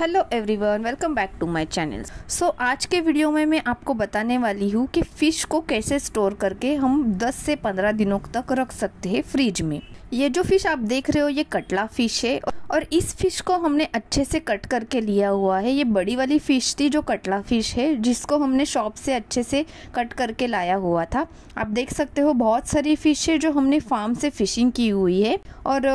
hello everyone welcome back to my channel so आज के video में मैं आपको बताने वाली हूँ कि फ़िश को कैसे स्टोर करके हम 10 से 15 दिनों तक रख सकते हैं फ्रिज में ये जो फिश आप देख रहे हो ये कटला फिश है और इस फिश को हमने अच्छे से कट करके लिया हुआ है ये बड़ी वाली फिश थी जो कटला फिश है जिसको हमने शॉप से अच्छे से कट करके लाया हुआ था आप देख सकते हो बहुत सारी फिश है जो हमने फार्म से फिशिंग की हुई है और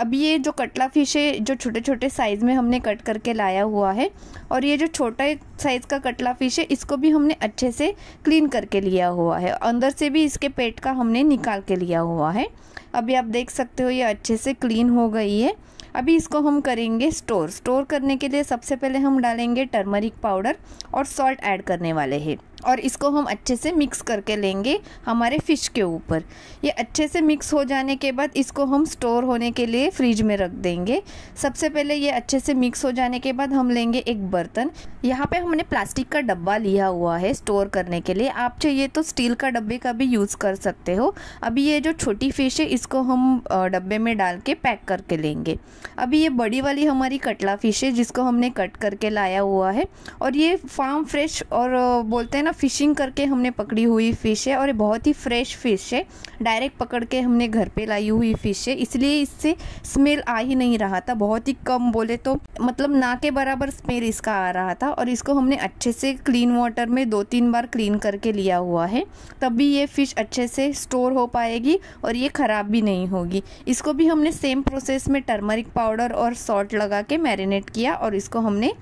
अब ये जो कटला फिश है जो छोटे छोटे साइज़ में हमने कट करके लाया हुआ है और ये जो छोटा साइज़ का कटला फिश है इसको भी हमने अच्छे से क्लीन करके लिया हुआ है अंदर से भी इसके पेट का हमने निकाल के लिया हुआ है अभी आप देख सकते हो ये अच्छे से क्लीन हो गई है अभी इसको हम करेंगे स्टोर स्टोर करने के लिए सबसे पहले हम डालेंगे टर्मरिक पाउडर और सॉल्ट ऐड करने वाले हैं और इसको हम अच्छे से मिक्स करके लेंगे हमारे फ़िश के ऊपर ये अच्छे से मिक्स हो जाने के बाद इसको हम स्टोर होने के लिए फ्रिज में रख देंगे सबसे पहले ये अच्छे से मिक्स हो जाने के बाद हम लेंगे एक बर्तन यहाँ पे हमने प्लास्टिक का डब्बा लिया हुआ है स्टोर करने के लिए आप चाहिए तो स्टील का डब्बे का भी यूज़ कर सकते हो अभी ये जो छोटी फिश है इसको हम डब्बे में डाल के पैक करके लेंगे अभी ये बड़ी वाली हमारी कटला फिश है जिसको हमने कट करके लाया हुआ है और ये फार्म फ्रेश और बोलते हैं ना ना फ़िशिंग करके हमने पकड़ी हुई फ़िश है और ये बहुत ही फ्रेश फ़िश है डायरेक्ट पकड़ के हमने घर पे लाई हुई फ़िश है इसलिए इससे स्मेल आ ही नहीं रहा था बहुत ही कम बोले तो मतलब ना के बराबर स्मेल इसका आ रहा था और इसको हमने अच्छे से क्लीन वाटर में दो तीन बार क्लीन करके लिया हुआ है तभी ये फ़िश अच्छे से स्टोर हो पाएगी और ये ख़राब भी नहीं होगी इसको भी हमने सेम प्रोसेस में टर्मरिक पाउडर और सॉल्ट लगा के मैरिनेट किया और इसको हमने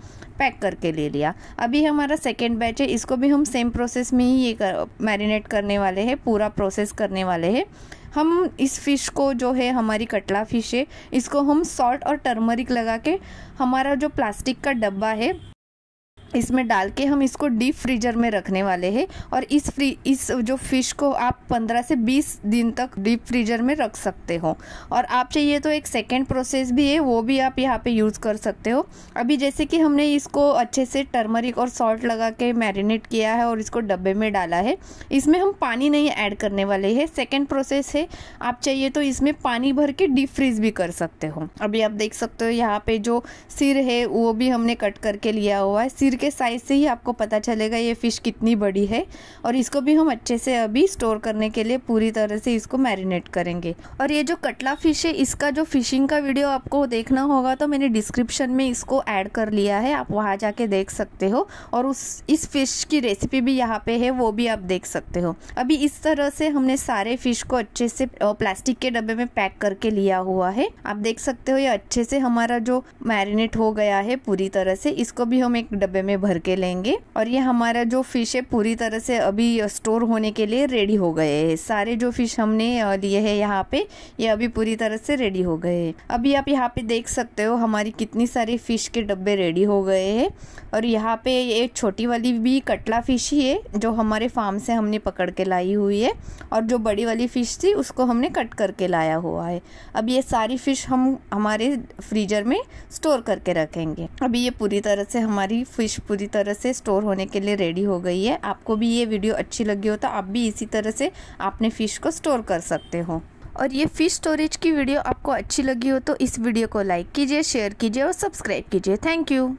पैक करके ले लिया अभी हमारा सेकेंड बैच है इसको भी हम सेम प्रोसेस में ही ये कर, मैरिनेट करने वाले हैं पूरा प्रोसेस करने वाले हैं हम इस फ़िश को जो है हमारी कटला फ़िश है इसको हम सॉल्ट और टर्मरिक लगा के हमारा जो प्लास्टिक का डब्बा है इसमें डाल के हम इसको डीप फ्रीजर में रखने वाले हैं और इस फ्री इस जो फिश को आप 15 से 20 दिन तक डीप फ्रीजर में रख सकते हो और आप चाहिए तो एक सेकेंड प्रोसेस भी है वो भी आप यहाँ पे यूज़ कर सकते हो अभी जैसे कि हमने इसको अच्छे से टर्मरिक और सॉल्ट लगा के मैरिनेट किया है और इसको डब्बे में डाला है इसमें हम पानी नहीं ऐड करने वाले हैं सेकेंड प्रोसेस है आप चाहिए तो इसमें पानी भर के डीप फ्रीज भी कर सकते हो अभी आप देख सकते हो यहाँ पर जो सिर है वो भी हमने कट करके लिया हुआ है सिर के साइज़ से ही आपको पता चलेगा ये फ़िश कितनी बड़ी है और इसको भी हम अच्छे से अभी स्टोर करने के लिए पूरी तरह से इसको मैरिनेट करेंगे और ये जो कटला फ़िश है इसका जो फिशिंग का वीडियो आपको देखना होगा तो मैंने डिस्क्रिप्शन में इसको ऐड कर लिया है आप वहाँ जाके देख सकते हो और उस इस फ़िश की रेसिपी भी यहाँ पे है वो भी आप देख सकते हो अभी इस तरह से हमने सारे फ़िश को अच्छे से प्लास्टिक के डब्बे में पैक करके लिया हुआ है आप देख सकते हो ये अच्छे से हमारा जो मैरिनेट हो गया है पूरी तरह से इसको भी हम एक डब्बे में में भर के लेंगे और ये हमारा जो फिश है पूरी तरह से अभी स्टोर होने के लिए रेडी हो गए है सारे जो फिश हमने लिए है यहाँ पे ये अभी पूरी तरह से रेडी हो गए है अभी आप यहाँ पे देख सकते हो हमारी कितनी सारी फिश के डब्बे रेडी हो गए हैं और यहाँ पे ये छोटी वाली भी कटला फिश ही है जो हमारे फार्म से हमने पकड़ के लाई हुई है और जो बड़ी वाली फ़िश थी उसको हमने कट करके लाया हुआ है अब ये सारी फ़िश हम हमारे फ्रीजर में स्टोर करके रखेंगे अभी ये पूरी तरह से हमारी फ़िश पूरी तरह से स्टोर होने के लिए रेडी हो गई है आपको भी ये वीडियो अच्छी लगी हो तो आप भी इसी तरह से अपने फ़िश को स्टोर कर सकते हो और ये फ़िश स्टोरेज की वीडियो आपको अच्छी लगी हो तो इस वीडियो को लाइक कीजिए शेयर कीजिए और सब्सक्राइब कीजिए थैंक यू